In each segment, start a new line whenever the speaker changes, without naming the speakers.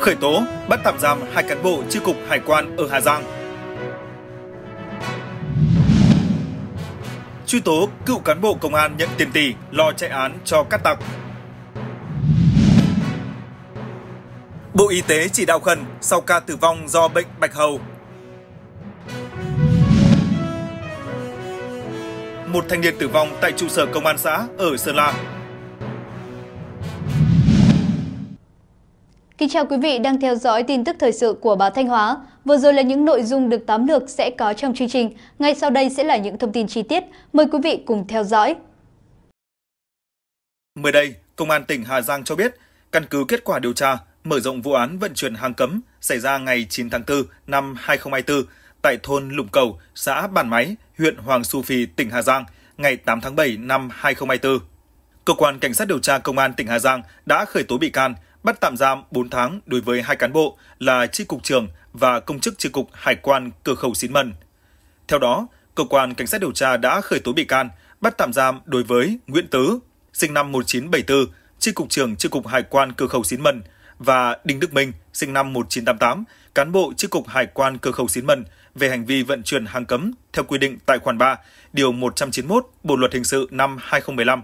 khởi tố, bắt tạm giam hai cán bộ chi cục hải quan ở Hà Giang. Truy tố cựu cán bộ công an nhận tiền tỷ lo chạy án cho cắt tặc. Bộ Y tế chỉ đạo khẩn sau ca tử vong do bệnh bạch hầu. Một thanh niên tử vong tại trụ sở công an xã ở Sơn La Kính chào quý vị đang theo dõi tin tức thời sự của báo Thanh Hóa. Vừa rồi là những nội dung được tóm lược sẽ có trong chương trình. Ngay sau đây sẽ là những thông tin chi tiết. Mời quý vị cùng theo dõi. Mới đây, Công an tỉnh Hà Giang cho biết, căn cứ kết quả điều tra, mở rộng vụ án vận chuyển hàng cấm xảy ra ngày 9 tháng 4 năm 2024 tại thôn Lũng Cầu, xã Bản Máy, huyện Hoàng Su Phi, tỉnh Hà Giang ngày 8 tháng 7 năm 2024. Cơ quan Cảnh sát điều tra Công an tỉnh Hà Giang đã khởi tố bị can – bắt tạm giam 4 tháng đối với hai cán bộ là tri cục trưởng và công chức tri cục Hải quan cửa khẩu Xín Mần. Theo đó, cơ quan cảnh sát điều tra đã khởi tố bị can, bắt tạm giam đối với Nguyễn Tứ, sinh năm 1974, tri cục trưởng tri cục Hải quan cửa khẩu Xín Mần và Đinh Đức Minh, sinh năm 1988, cán bộ tri cục Hải quan cửa khẩu Xín Mần về hành vi vận chuyển hàng cấm theo quy định tại khoản 3, điều 191 Bộ luật hình sự năm 2015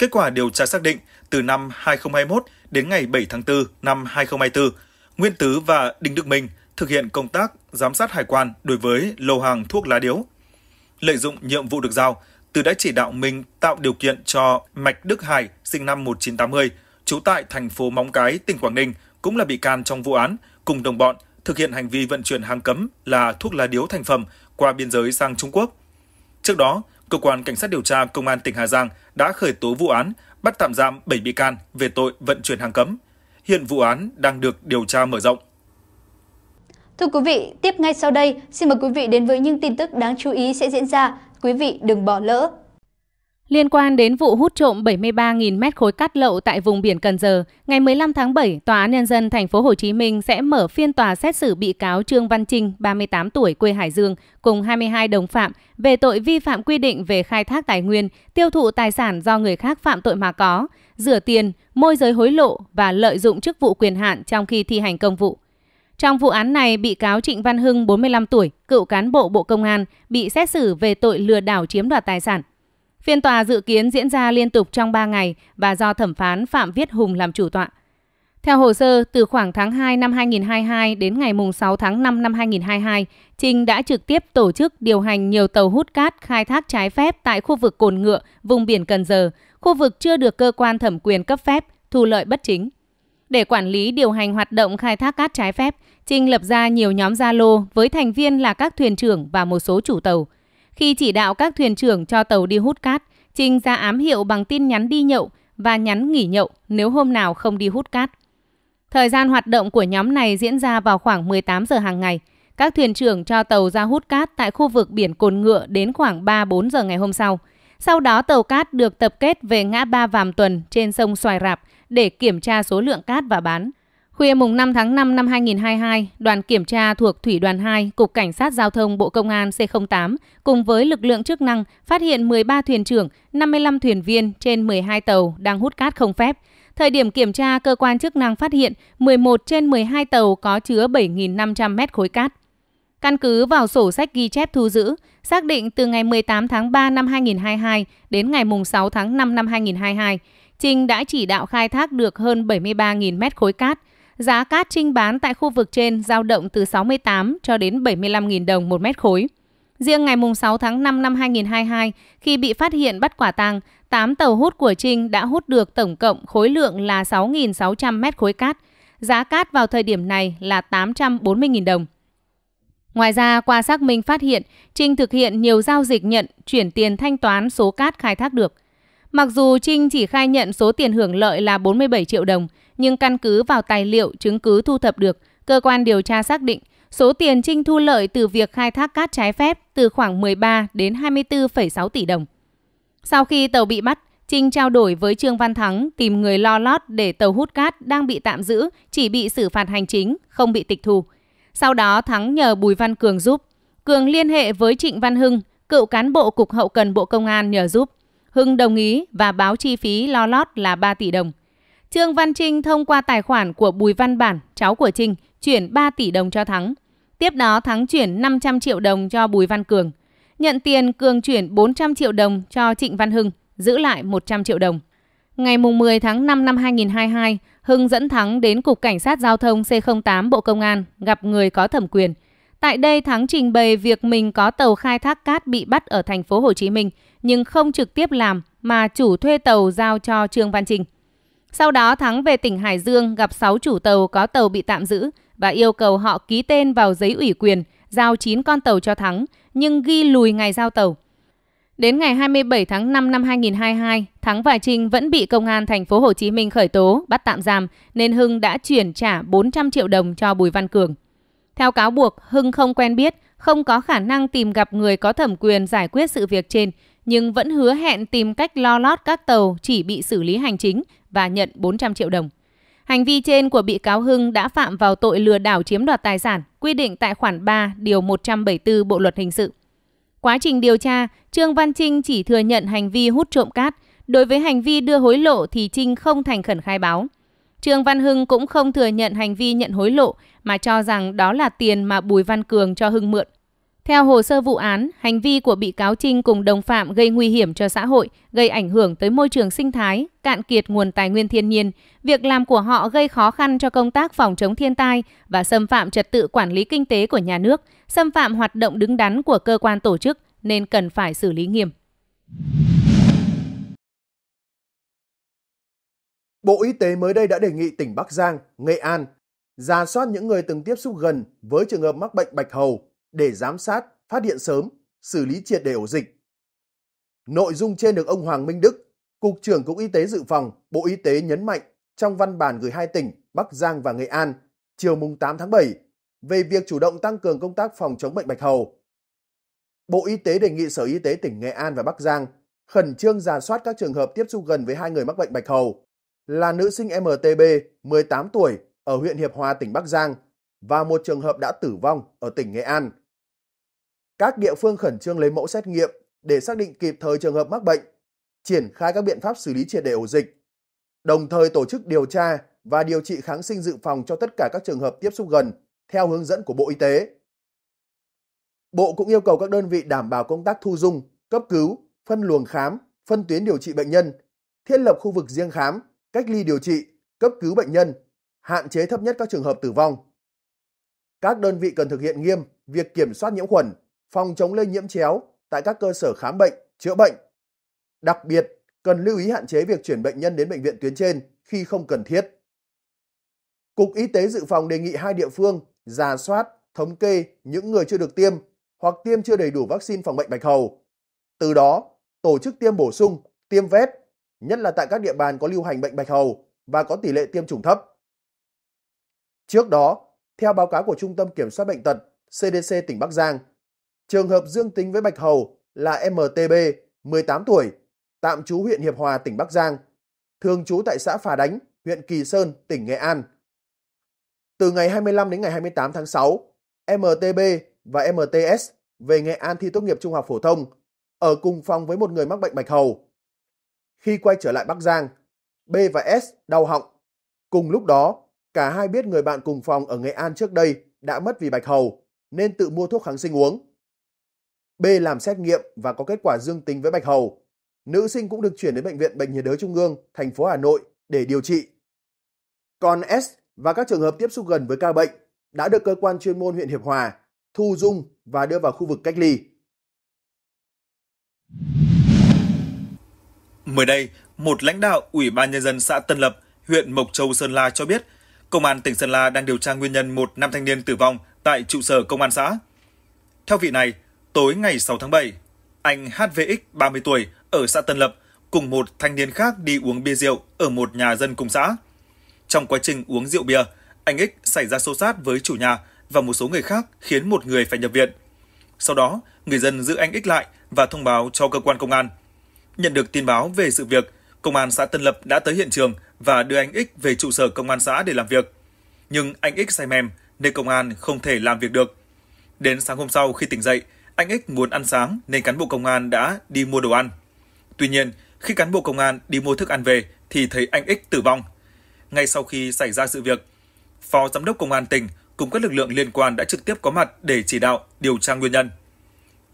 Kết quả điều tra xác định, từ năm 2021 đến ngày 7 tháng 4 năm 2024, Nguyên Tứ và Đinh Đức Minh thực hiện công tác giám sát hải quan đối với lô hàng thuốc lá điếu. Lợi dụng nhiệm vụ được giao, Từ đã chỉ đạo Minh tạo điều kiện cho Mạch Đức Hải sinh năm 1980, trú tại thành phố Móng Cái, tỉnh Quảng Ninh, cũng là bị can trong vụ án, cùng đồng bọn thực hiện hành vi vận chuyển hàng cấm là thuốc lá điếu thành phẩm qua biên giới sang Trung Quốc. Trước đó, cơ quan cảnh sát điều tra công an tỉnh Hà Giang đã khởi tố vụ án, bắt tạm giam 7 bị can về tội vận chuyển hàng cấm. Hiện vụ án đang được điều tra mở rộng. Thưa quý vị, tiếp ngay sau đây, xin mời quý vị đến với những tin tức đáng chú ý sẽ diễn ra. Quý vị đừng
bỏ lỡ. Liên quan đến vụ hút trộm 73.000 mét khối cát lậu tại vùng biển Cần Giờ, ngày 15 tháng 7, Tòa án Nhân dân thành phố Hồ Chí Minh sẽ mở phiên tòa xét xử bị cáo Trương Văn Trinh, 38 tuổi, quê Hải Dương, cùng 22 đồng phạm về tội vi phạm quy định về khai thác tài nguyên, tiêu thụ tài sản do người khác phạm tội mà có, rửa tiền, môi giới hối lộ và lợi dụng chức vụ quyền hạn trong khi thi hành công vụ. Trong vụ án này, bị cáo Trịnh Văn Hưng, 45 tuổi, cựu cán bộ Bộ Công an, bị xét xử về tội lừa đảo chiếm đoạt tài sản. Phiên tòa dự kiến diễn ra liên tục trong 3 ngày và do thẩm phán Phạm Viết Hùng làm chủ tọa. Theo hồ sơ, từ khoảng tháng 2 năm 2022 đến ngày 6 tháng 5 năm 2022, Trinh đã trực tiếp tổ chức điều hành nhiều tàu hút cát khai thác trái phép tại khu vực Cồn Ngựa, vùng biển Cần Giờ, khu vực chưa được cơ quan thẩm quyền cấp phép, thu lợi bất chính. Để quản lý điều hành hoạt động khai thác cát trái phép, Trinh lập ra nhiều nhóm Zalo với thành viên là các thuyền trưởng và một số chủ tàu – khi chỉ đạo các thuyền trưởng cho tàu đi hút cát, Trinh ra ám hiệu bằng tin nhắn đi nhậu và nhắn nghỉ nhậu nếu hôm nào không đi hút cát. Thời gian hoạt động của nhóm này diễn ra vào khoảng 18 giờ hàng ngày. Các thuyền trưởng cho tàu ra hút cát tại khu vực biển Cồn Ngựa đến khoảng 3-4 giờ ngày hôm sau. Sau đó tàu cát được tập kết về ngã ba Vàm Tuần trên sông Xoài Rạp để kiểm tra số lượng cát và bán. Khuya mùng 5 tháng 5 năm 2022, đoàn kiểm tra thuộc Thủy đoàn 2, Cục Cảnh sát Giao thông Bộ Công an C08 cùng với lực lượng chức năng phát hiện 13 thuyền trưởng, 55 thuyền viên trên 12 tàu đang hút cát không phép. Thời điểm kiểm tra, cơ quan chức năng phát hiện 11 trên 12 tàu có chứa 7.500 mét khối cát. Căn cứ vào sổ sách ghi chép thu giữ, xác định từ ngày 18 tháng 3 năm 2022 đến ngày 6 tháng 5 năm 2022, Trinh đã chỉ đạo khai thác được hơn 73.000 mét khối cát – giá cát trinh bán tại khu vực trên giao động từ 68 cho đến 75.000 đồng một mét khối. Riêng ngày 6 tháng 5 năm 2022, khi bị phát hiện bắt quả tang, 8 tàu hút của Trinh đã hút được tổng cộng khối lượng là 6.600 mét khối cát. Giá cát vào thời điểm này là 840.000 đồng. Ngoài ra, qua xác minh phát hiện, Trinh thực hiện nhiều giao dịch nhận, chuyển tiền thanh toán số cát khai thác được. Mặc dù Trinh chỉ khai nhận số tiền hưởng lợi là 47 triệu đồng, nhưng căn cứ vào tài liệu chứng cứ thu thập được, cơ quan điều tra xác định số tiền Trinh thu lợi từ việc khai thác cát trái phép từ khoảng 13 đến 24,6 tỷ đồng. Sau khi tàu bị bắt, Trinh trao đổi với Trương Văn Thắng tìm người lo lót để tàu hút cát đang bị tạm giữ chỉ bị xử phạt hành chính, không bị tịch thu. Sau đó Thắng nhờ Bùi Văn Cường giúp. Cường liên hệ với Trịnh Văn Hưng, cựu cán bộ Cục Hậu Cần Bộ Công an nhờ giúp. Hưng đồng ý và báo chi phí lo lót là 3 tỷ đồng. Trương Văn Trinh thông qua tài khoản của Bùi Văn Bản, cháu của Trinh, chuyển 3 tỷ đồng cho Thắng. Tiếp đó Thắng chuyển 500 triệu đồng cho Bùi Văn Cường. Nhận tiền, Cường chuyển 400 triệu đồng cho Trịnh Văn Hưng, giữ lại 100 triệu đồng. Ngày 10 tháng 5 năm 2022, Hưng dẫn Thắng đến Cục Cảnh sát Giao thông C08 Bộ Công an gặp người có thẩm quyền. Tại đây, Thắng trình bày việc mình có tàu khai thác cát bị bắt ở thành phố Hồ Chí Minh, nhưng không trực tiếp làm mà chủ thuê tàu giao cho Trương Văn Trình. Sau đó Thắng về tỉnh Hải Dương gặp 6 chủ tàu có tàu bị tạm giữ và yêu cầu họ ký tên vào giấy ủy quyền giao 9 con tàu cho Thắng nhưng ghi lùi ngày giao tàu. Đến ngày 27 tháng 5 năm 2022, Thắng và Trinh vẫn bị công an thành phố Hồ Chí Minh khởi tố, bắt tạm giam nên Hưng đã chuyển trả 400 triệu đồng cho Bùi Văn Cường. Theo cáo buộc, Hưng không quen biết, không có khả năng tìm gặp người có thẩm quyền giải quyết sự việc trên nhưng vẫn hứa hẹn tìm cách lo lót các tàu chỉ bị xử lý hành chính và nhận 400 triệu đồng. Hành vi trên của bị cáo Hưng đã phạm vào tội lừa đảo chiếm đoạt tài sản, quy định tại khoản 3 điều 174 Bộ luật hình sự. Quá trình điều tra, Trương Văn Trinh chỉ thừa nhận hành vi hút trộm cát, đối với hành vi đưa hối lộ thì Trinh không thành khẩn khai báo. Trương Văn Hưng cũng không thừa nhận hành vi nhận hối lộ mà cho rằng đó là tiền mà Bùi Văn Cường cho Hưng mượn. Theo hồ sơ vụ án, hành vi của bị cáo Trinh cùng đồng phạm gây nguy hiểm cho xã hội, gây ảnh hưởng tới môi trường sinh thái, cạn kiệt nguồn tài nguyên thiên nhiên. Việc làm của họ gây khó khăn cho công tác phòng chống thiên tai và xâm phạm trật tự quản lý kinh tế của nhà nước, xâm phạm hoạt động đứng đắn của cơ quan tổ chức nên cần phải xử lý nghiêm.
Bộ Y tế mới đây đã đề nghị tỉnh Bắc Giang, Nghệ An ra soát những người từng tiếp xúc gần với trường hợp mắc bệnh bạch hầu để giám sát, phát hiện sớm, xử lý triệt để ổ dịch. Nội dung trên được ông Hoàng Minh Đức, Cục trưởng Cục Y tế Dự phòng, Bộ Y tế nhấn mạnh trong văn bản gửi hai tỉnh Bắc Giang và Nghệ An chiều mùng 8 tháng 7 về việc chủ động tăng cường công tác phòng chống bệnh bạch hầu. Bộ Y tế đề nghị Sở Y tế tỉnh Nghệ An và Bắc Giang khẩn trương giả soát các trường hợp tiếp xúc gần với hai người mắc bệnh bạch hầu là nữ sinh MTB 18 tuổi ở huyện Hiệp Hòa tỉnh Bắc Giang và một trường hợp đã tử vong ở tỉnh Nghệ An các địa phương khẩn trương lấy mẫu xét nghiệm để xác định kịp thời trường hợp mắc bệnh, triển khai các biện pháp xử lý triệt để ổ dịch, đồng thời tổ chức điều tra và điều trị kháng sinh dự phòng cho tất cả các trường hợp tiếp xúc gần theo hướng dẫn của Bộ Y tế. Bộ cũng yêu cầu các đơn vị đảm bảo công tác thu dung, cấp cứu, phân luồng khám, phân tuyến điều trị bệnh nhân, thiết lập khu vực riêng khám, cách ly điều trị, cấp cứu bệnh nhân, hạn chế thấp nhất các trường hợp tử vong. Các đơn vị cần thực hiện nghiêm việc kiểm soát nhiễm khuẩn, phòng chống lây nhiễm chéo tại các cơ sở khám bệnh, chữa bệnh. Đặc biệt, cần lưu ý hạn chế việc chuyển bệnh nhân đến bệnh viện tuyến trên khi không cần thiết. Cục Y tế Dự phòng đề nghị hai địa phương giả soát, thống kê những người chưa được tiêm hoặc tiêm chưa đầy đủ vaccine phòng bệnh bạch hầu. Từ đó, tổ chức tiêm bổ sung, tiêm vét, nhất là tại các địa bàn có lưu hành bệnh bạch hầu và có tỷ lệ tiêm chủng thấp. Trước đó, theo báo cáo của Trung tâm Kiểm soát Bệnh tật CDC tỉnh Bắc Giang, Trường hợp dương tính với bạch hầu là MTB, 18 tuổi, tạm trú huyện Hiệp Hòa, tỉnh Bắc Giang, thường trú tại xã Phà Đánh, huyện Kỳ Sơn, tỉnh Nghệ An. Từ ngày 25 đến ngày 28 tháng 6, MTB và MTS về Nghệ An thi tốt nghiệp trung học phổ thông, ở cùng phòng với một người mắc bệnh bạch hầu. Khi quay trở lại Bắc Giang, B và S đau họng. Cùng lúc đó, cả hai biết người bạn cùng phòng ở Nghệ An trước đây đã mất vì bạch hầu, nên tự mua thuốc kháng sinh uống. B làm xét nghiệm và có kết quả dương tính với bạch hầu. Nữ sinh cũng được chuyển đến bệnh viện Bệnh nhiệt đới Trung ương, thành phố Hà Nội để điều trị. Còn S và các trường hợp tiếp xúc gần với ca bệnh đã được cơ quan chuyên môn huyện Hiệp Hòa thu dung và đưa vào khu vực cách ly.
Mới đây, một lãnh đạo Ủy ban Nhân dân xã Tân Lập, huyện Mộc Châu, Sơn La cho biết, Công an tỉnh Sơn La đang điều tra nguyên nhân một nam thanh niên tử vong tại trụ sở Công an xã. Theo vị này, Tối ngày 6 tháng 7, anh HVX 30 tuổi ở xã Tân Lập cùng một thanh niên khác đi uống bia rượu ở một nhà dân cùng xã. Trong quá trình uống rượu bia, anh X xảy ra xô xát với chủ nhà và một số người khác khiến một người phải nhập viện. Sau đó, người dân giữ anh X lại và thông báo cho cơ quan công an. Nhận được tin báo về sự việc, công an xã Tân Lập đã tới hiện trường và đưa anh X về trụ sở công an xã để làm việc. Nhưng anh X say mềm nên công an không thể làm việc được. Đến sáng hôm sau khi tỉnh dậy, anh X muốn ăn sáng nên cán bộ công an đã đi mua đồ ăn. Tuy nhiên, khi cán bộ công an đi mua thức ăn về thì thấy anh X tử vong. Ngay sau khi xảy ra sự việc, Phó Giám đốc Công an tỉnh cùng các lực lượng liên quan đã trực tiếp có mặt để chỉ đạo điều tra nguyên nhân.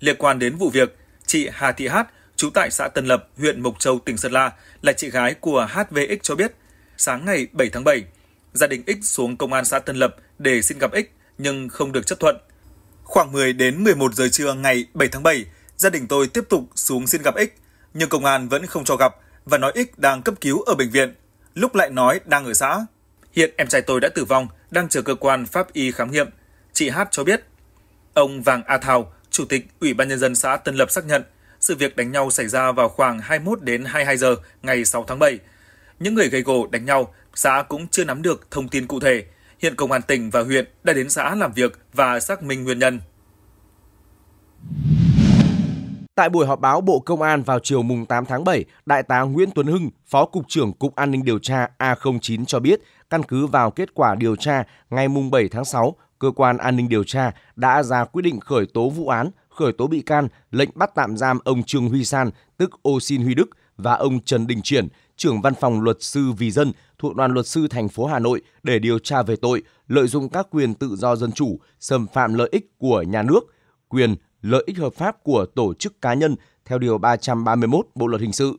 Liên quan đến vụ việc, chị Hà Thị Hát, trú tại xã Tân Lập, huyện Mộc Châu, tỉnh Sơn La, là chị gái của HVX cho biết, sáng ngày 7 tháng 7, gia đình X xuống công an xã Tân Lập để xin gặp X nhưng không được chấp thuận. Khoảng 10 đến 11 giờ trưa ngày 7 tháng 7, gia đình tôi tiếp tục xuống xin gặp X, nhưng công an vẫn không cho gặp và nói X đang cấp cứu ở bệnh viện, lúc lại nói đang ở xã. Hiện em trai tôi đã tử vong, đang chờ cơ quan pháp y khám nghiệm. Chị Hát cho biết, ông Vàng A Thảo, Chủ tịch Ủy ban Nhân dân xã Tân Lập xác nhận, sự việc đánh nhau xảy ra vào khoảng 21 đến 22 giờ ngày 6 tháng 7. Những người gây gổ đánh nhau, xã cũng chưa nắm được thông tin cụ thể, Hiện Công an tỉnh và huyện đã đến xã làm việc và xác minh nguyên nhân.
Tại buổi họp báo Bộ Công an vào chiều mùng 8 tháng 7, Đại tá Nguyễn Tuấn Hưng, Phó Cục trưởng Cục An ninh điều tra A09 cho biết, căn cứ vào kết quả điều tra ngày mùng 7 tháng 6, cơ quan an ninh điều tra đã ra quyết định khởi tố vụ án, khởi tố bị can, lệnh bắt tạm giam ông Trương Huy San, tức Ô Xin Huy Đức và ông Trần Đình Triển, trưởng văn phòng luật sư vì dân thuộc đoàn luật sư thành phố Hà Nội để điều tra về tội lợi dụng các quyền tự do dân chủ, xâm phạm lợi ích của nhà nước, quyền lợi ích hợp pháp của tổ chức cá nhân theo điều 331 Bộ luật hình sự.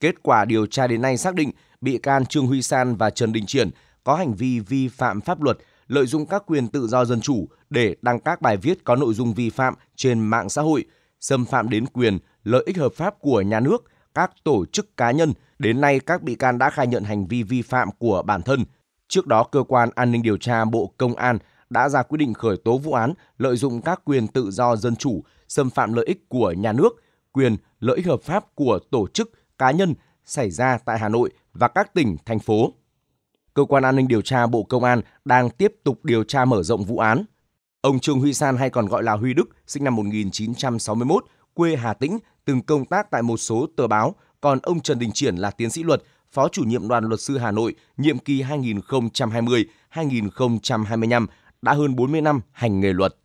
Kết quả điều tra đến nay xác định bị can Trương Huy San và Trần Đình Triển có hành vi vi phạm pháp luật, lợi dụng các quyền tự do dân chủ để đăng các bài viết có nội dung vi phạm trên mạng xã hội, xâm phạm đến quyền lợi ích hợp pháp của nhà nước, các tổ chức cá nhân. Đến nay, các bị can đã khai nhận hành vi vi phạm của bản thân. Trước đó, Cơ quan An ninh Điều tra Bộ Công an đã ra quyết định khởi tố vụ án lợi dụng các quyền tự do dân chủ, xâm phạm lợi ích của nhà nước, quyền lợi ích hợp pháp của tổ chức, cá nhân xảy ra tại Hà Nội và các tỉnh, thành phố. Cơ quan An ninh Điều tra Bộ Công an đang tiếp tục điều tra mở rộng vụ án. Ông Trương Huy San hay còn gọi là Huy Đức, sinh năm 1961, quê Hà Tĩnh, từng công tác tại một số tờ báo, còn ông Trần Đình Triển là tiến sĩ luật, Phó chủ nhiệm đoàn luật sư Hà Nội, nhiệm kỳ 2020-2025, đã hơn 40 năm hành nghề luật.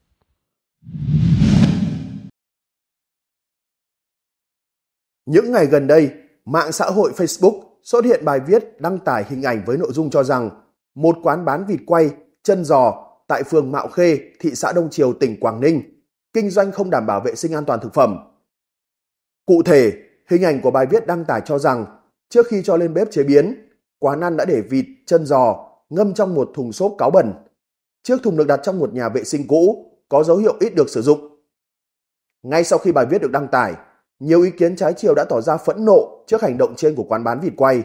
Những ngày gần đây, mạng xã hội Facebook xuất hiện bài viết đăng tải hình ảnh với nội dung cho rằng một quán bán vịt quay, chân giò tại phường Mạo Khê, thị xã Đông Triều, tỉnh Quảng Ninh kinh doanh không đảm bảo vệ sinh an toàn thực phẩm. Cụ thể, hình ảnh của bài viết đăng tải cho rằng trước khi cho lên bếp chế biến, quán ăn đã để vịt, chân giò ngâm trong một thùng xốp cáo bẩn. Chiếc thùng được đặt trong một nhà vệ sinh cũ, có dấu hiệu ít được sử dụng. Ngay sau khi bài viết được đăng tải, nhiều ý kiến trái chiều đã tỏ ra phẫn nộ trước hành động trên của quán bán vịt quay.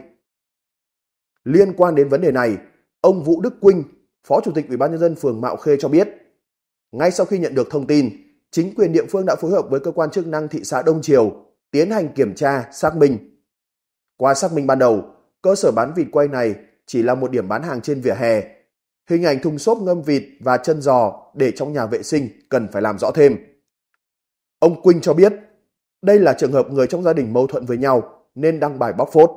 Liên quan đến vấn đề này, ông Vũ Đức Quynh, Phó Chủ tịch Ủy ban nhân dân phường Mạo Khê cho biết, ngay sau khi nhận được thông tin, chính quyền địa phương đã phối hợp với cơ quan chức năng thị xã Đông Triều tiến hành kiểm tra, xác minh. Qua xác minh ban đầu, cơ sở bán vịt quay này chỉ là một điểm bán hàng trên vỉa hè. Hình ảnh thùng xốp ngâm vịt và chân giò để trong nhà vệ sinh cần phải làm rõ thêm. Ông Quynh cho biết, đây là trường hợp người trong gia đình mâu thuẫn với nhau nên đăng bài bóc phốt.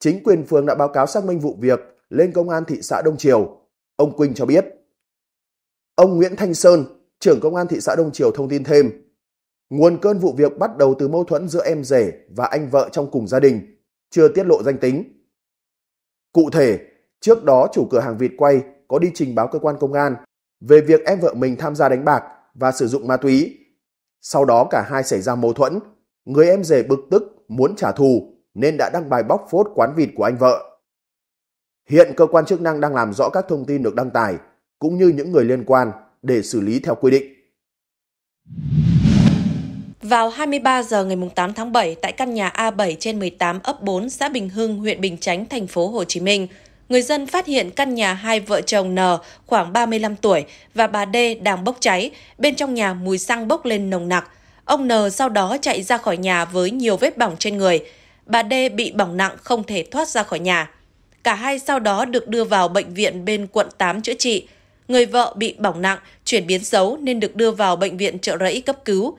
Chính quyền phường đã báo cáo xác minh vụ việc lên công an thị xã Đông Triều. Ông Quynh cho biết. Ông Nguyễn Thanh Sơn, trưởng công an thị xã Đông Triều thông tin thêm, nguồn cơn vụ việc bắt đầu từ mâu thuẫn giữa em rể và anh vợ trong cùng gia đình, chưa tiết lộ danh tính. Cụ thể, trước đó chủ cửa hàng vịt quay có đi trình báo cơ quan công an về việc em vợ mình tham gia đánh bạc và sử dụng ma túy. Sau đó cả hai xảy ra mâu thuẫn, người em rể bực tức muốn trả thù nên đã đăng bài bóc phốt quán vịt của anh vợ. Hiện cơ quan chức năng đang làm rõ các thông tin được đăng tải cũng như những người liên quan để xử lý theo quy định.
Vào 23 giờ ngày 8 tháng 7 tại căn nhà A7 trên 18 ấp 4 xã Bình Hưng, huyện Bình Chánh, thành phố Hồ Chí Minh, người dân phát hiện căn nhà hai vợ chồng N khoảng 35 tuổi và bà D đang bốc cháy, bên trong nhà mùi xăng bốc lên nồng nặc. Ông N sau đó chạy ra khỏi nhà với nhiều vết bỏng trên người. Bà D bị bỏng nặng không thể thoát ra khỏi nhà. Cả hai sau đó được đưa vào bệnh viện bên quận 8 chữa trị người vợ bị bỏng nặng, chuyển biến xấu nên được đưa vào bệnh viện trợ rẫy cấp cứu.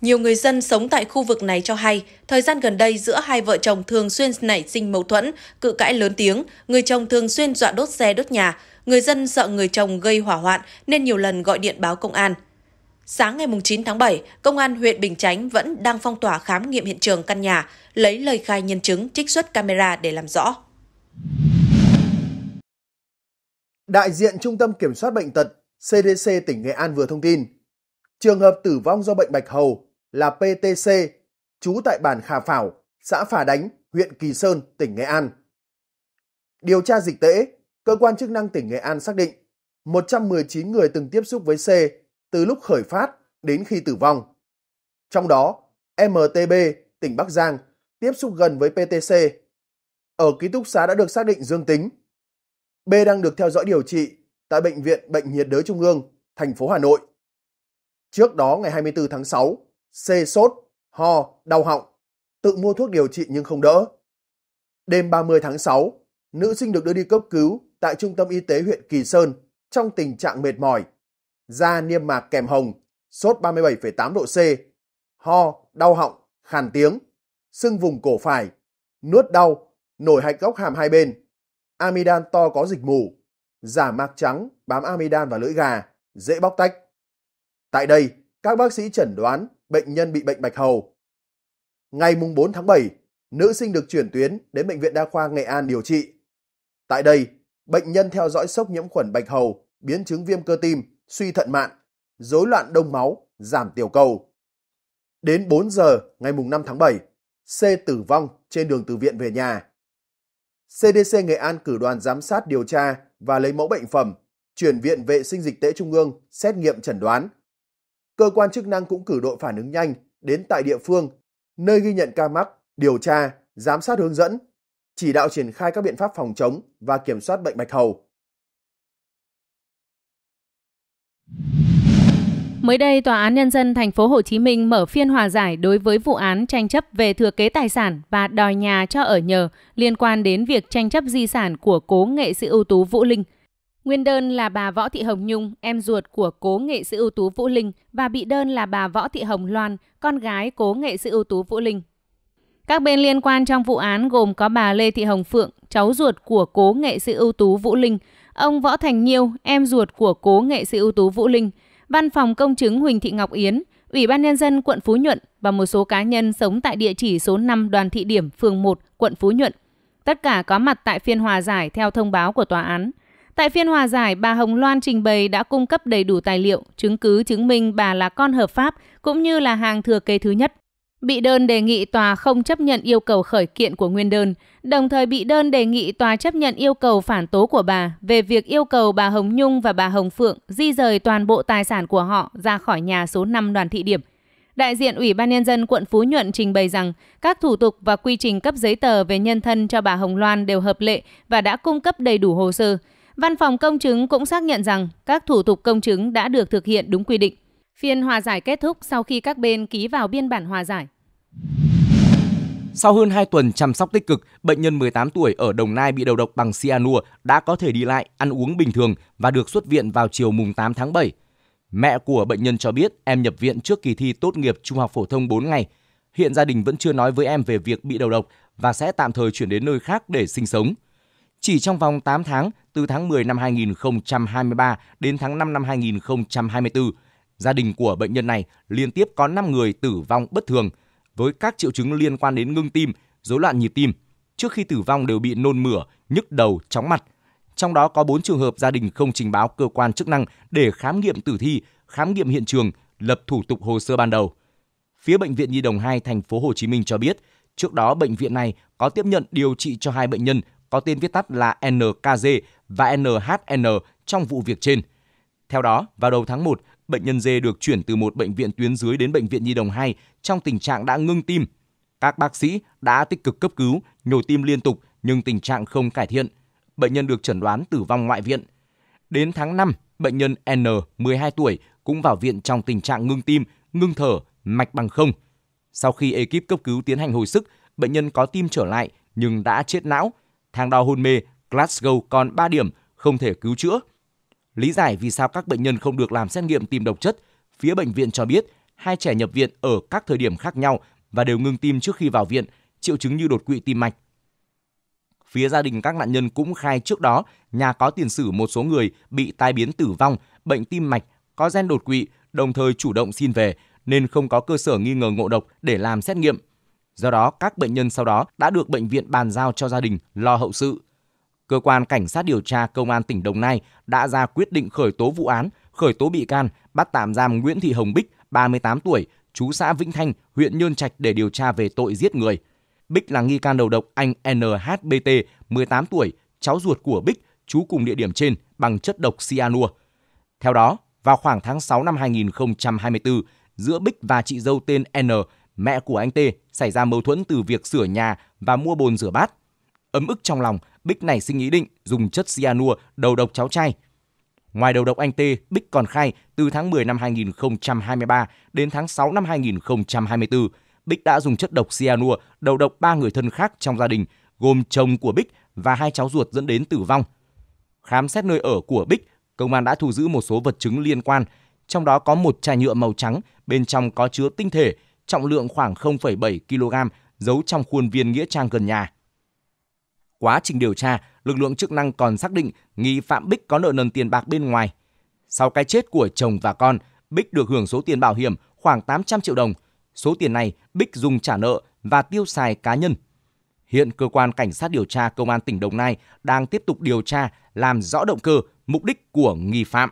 Nhiều người dân sống tại khu vực này cho hay, thời gian gần đây giữa hai vợ chồng thường xuyên nảy sinh mâu thuẫn, cự cãi lớn tiếng, người chồng thường xuyên dọa đốt xe đốt nhà, người dân sợ người chồng gây hỏa hoạn nên nhiều lần gọi điện báo công an. Sáng ngày 9 tháng 7, Công an huyện Bình Chánh vẫn đang phong tỏa khám nghiệm hiện trường căn nhà, lấy lời khai nhân chứng trích xuất camera để làm rõ.
Đại diện Trung tâm Kiểm soát Bệnh tật CDC tỉnh Nghệ An vừa thông tin, trường hợp tử vong do bệnh bạch hầu là PTC, trú tại bản Khà Phảo, xã Phà Đánh, huyện Kỳ Sơn, tỉnh Nghệ An. Điều tra dịch tễ, cơ quan chức năng tỉnh Nghệ An xác định 119 người từng tiếp xúc với C từ lúc khởi phát đến khi tử vong. Trong đó, MTB, tỉnh Bắc Giang, tiếp xúc gần với PTC. Ở ký túc xá đã được xác định dương tính B đang được theo dõi điều trị tại Bệnh viện Bệnh nhiệt đới Trung ương, thành phố Hà Nội. Trước đó ngày 24 tháng 6, C sốt, ho, đau họng, tự mua thuốc điều trị nhưng không đỡ. Đêm 30 tháng 6, nữ sinh được đưa đi cấp cứu tại Trung tâm Y tế huyện Kỳ Sơn trong tình trạng mệt mỏi, da niêm mạc kèm hồng, sốt 37,8 độ C, ho, đau họng, khàn tiếng, sưng vùng cổ phải, nuốt đau, nổi hạch góc hàm hai bên amidan to có dịch mù, giả mạc trắng bám amidan vào lưỡi gà, dễ bóc tách. Tại đây, các bác sĩ chẩn đoán bệnh nhân bị bệnh bạch hầu. Ngày 4 tháng 7, nữ sinh được chuyển tuyến đến Bệnh viện Đa khoa Nghệ An điều trị. Tại đây, bệnh nhân theo dõi sốc nhiễm khuẩn bạch hầu, biến chứng viêm cơ tim, suy thận mạn, rối loạn đông máu, giảm tiểu cầu. Đến 4 giờ ngày 5 tháng 7, C tử vong trên đường từ viện về nhà. CDC Nghệ An cử đoàn giám sát điều tra và lấy mẫu bệnh phẩm, chuyển viện vệ sinh dịch tễ trung ương xét nghiệm chẩn đoán. Cơ quan chức năng cũng cử đội phản ứng nhanh đến tại địa phương, nơi ghi nhận ca mắc, điều tra, giám sát hướng dẫn, chỉ đạo triển khai các biện pháp phòng chống và kiểm soát bệnh bạch hầu.
Mới đây, Tòa án Nhân dân thành phố Hồ Chí Minh mở phiên hòa giải đối với vụ án tranh chấp về thừa kế tài sản và đòi nhà cho ở nhờ liên quan đến việc tranh chấp di sản của cố nghệ sĩ ưu tú Vũ Linh. Nguyên đơn là bà Võ Thị Hồng Nhung, em ruột của cố nghệ sĩ ưu tú Vũ Linh và bị đơn là bà Võ Thị Hồng Loan, con gái cố nghệ sĩ ưu tú Vũ Linh. Các bên liên quan trong vụ án gồm có bà Lê Thị Hồng Phượng, cháu ruột của cố nghệ sĩ ưu tú Vũ Linh, ông Võ Thành Nhiêu, em ruột của cố nghệ sĩ ưu tú Vũ Linh, Văn phòng công chứng Huỳnh Thị Ngọc Yến, Ủy ban Nhân dân quận Phú Nhuận và một số cá nhân sống tại địa chỉ số 5 Đoàn Thị Điểm, phường 1, quận Phú Nhuận. Tất cả có mặt tại phiên hòa giải theo thông báo của tòa án. Tại phiên hòa giải, bà Hồng Loan trình bày đã cung cấp đầy đủ tài liệu, chứng cứ chứng minh bà là con hợp pháp cũng như là hàng thừa kế thứ nhất. Bị đơn đề nghị tòa không chấp nhận yêu cầu khởi kiện của nguyên đơn, đồng thời bị đơn đề nghị tòa chấp nhận yêu cầu phản tố của bà về việc yêu cầu bà Hồng Nhung và bà Hồng Phượng di rời toàn bộ tài sản của họ ra khỏi nhà số 5 đoàn thị điểm. Đại diện Ủy ban Nhân dân quận Phú Nhuận trình bày rằng các thủ tục và quy trình cấp giấy tờ về nhân thân cho bà Hồng Loan đều hợp lệ và đã cung cấp đầy đủ hồ sơ. Văn phòng công chứng cũng xác nhận rằng các thủ tục công chứng đã được thực hiện đúng quy định. Phiên hòa giải kết thúc sau khi các bên ký vào biên bản hòa giải.
Sau hơn 2 tuần chăm sóc tích cực, bệnh nhân 18 tuổi ở Đồng Nai bị đầu độc bằng cyanua đã có thể đi lại, ăn uống bình thường và được xuất viện vào chiều mùng 8 tháng 7. Mẹ của bệnh nhân cho biết em nhập viện trước kỳ thi tốt nghiệp trung học phổ thông 4 ngày. Hiện gia đình vẫn chưa nói với em về việc bị đầu độc và sẽ tạm thời chuyển đến nơi khác để sinh sống. Chỉ trong vòng 8 tháng, từ tháng 10 năm 2023 đến tháng 5 năm 2024, Gia đình của bệnh nhân này liên tiếp có 5 người tử vong bất thường với các triệu chứng liên quan đến ngưng tim, rối loạn nhịp tim. Trước khi tử vong đều bị nôn mửa, nhức đầu, chóng mặt. Trong đó có 4 trường hợp gia đình không trình báo cơ quan chức năng để khám nghiệm tử thi, khám nghiệm hiện trường, lập thủ tục hồ sơ ban đầu. Phía bệnh viện Nhi đồng 2 thành phố Hồ Chí Minh cho biết, trước đó bệnh viện này có tiếp nhận điều trị cho hai bệnh nhân có tên viết tắt là NKG và NHN trong vụ việc trên. Theo đó, vào đầu tháng 1, bệnh nhân dê được chuyển từ một bệnh viện tuyến dưới đến bệnh viện Nhi đồng 2 trong tình trạng đã ngưng tim. Các bác sĩ đã tích cực cấp cứu, nhồi tim liên tục nhưng tình trạng không cải thiện. Bệnh nhân được chẩn đoán tử vong ngoại viện. Đến tháng 5, bệnh nhân N, 12 tuổi, cũng vào viện trong tình trạng ngưng tim, ngưng thở, mạch bằng không. Sau khi ekip cấp cứu tiến hành hồi sức, bệnh nhân có tim trở lại nhưng đã chết não. Thang đo hôn mê, Glasgow còn 3 điểm, không thể cứu chữa – Lý giải vì sao các bệnh nhân không được làm xét nghiệm tìm độc chất, phía bệnh viện cho biết hai trẻ nhập viện ở các thời điểm khác nhau và đều ngưng tim trước khi vào viện, triệu chứng như đột quỵ tim mạch. Phía gia đình các nạn nhân cũng khai trước đó nhà có tiền sử một số người bị tai biến tử vong, bệnh tim mạch, có gen đột quỵ, đồng thời chủ động xin về nên không có cơ sở nghi ngờ ngộ độc để làm xét nghiệm. Do đó, các bệnh nhân sau đó đã được bệnh viện bàn giao cho gia đình lo hậu sự cơ quan cảnh sát điều tra công an tỉnh Đồng Nai đã ra quyết định khởi tố vụ án, khởi tố bị can, bắt tạm giam Nguyễn Thị Hồng Bích, 38 tuổi, chú xã Vĩnh Thanh, huyện Nhơn Trạch để điều tra về tội giết người. Bích là nghi can đầu độc anh NHBT, 18 tuổi, cháu ruột của Bích, chú cùng địa điểm trên bằng chất độc cyanua. Theo đó, vào khoảng tháng 6 năm 2024, giữa Bích và chị dâu tên N, mẹ của anh T, xảy ra mâu thuẫn từ việc sửa nhà và mua bồn rửa bát. Ấm ức trong lòng, Bích này sinh ý định dùng chất cyanua đầu độc cháu trai. Ngoài đầu độc anh Tê, Bích còn khai từ tháng 10 năm 2023 đến tháng 6 năm 2024, Bích đã dùng chất độc cyanua đầu độc ba người thân khác trong gia đình, gồm chồng của Bích và hai cháu ruột dẫn đến tử vong. Khám xét nơi ở của Bích, công an đã thu giữ một số vật chứng liên quan, trong đó có một chai nhựa màu trắng, bên trong có chứa tinh thể, trọng lượng khoảng 0,7 kg, giấu trong khuôn viên nghĩa trang gần nhà. Quá trình điều tra, lực lượng chức năng còn xác định nghi phạm Bích có nợ nần tiền bạc bên ngoài. Sau cái chết của chồng và con, Bích được hưởng số tiền bảo hiểm khoảng 800 triệu đồng. Số tiền này Bích dùng trả nợ và tiêu xài cá nhân. Hiện cơ quan cảnh sát điều tra công an tỉnh Đồng Nai đang tiếp tục điều tra làm rõ động cơ, mục đích của nghi phạm.